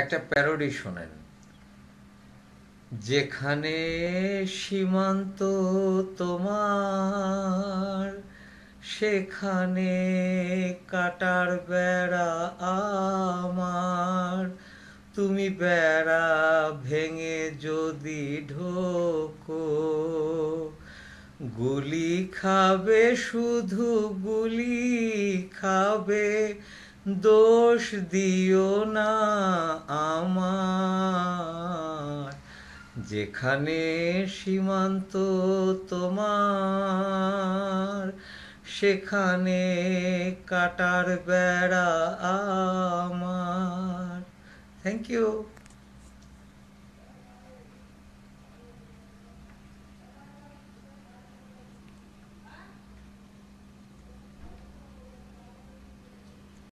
একটা প্যারোডি শোনেন যেখানে সীমান্ত তোমার সেখানে কাটার বেড়া আমার তুমি বেড়া ভেঙে যদি ঢোকো গুলি খাবে শুধু গুলি খাবে দোষ দিও না আমার যেখানে সীমান্ত তোমার সেখানে কাটার বেড়া আমার থ্যাংক ইউ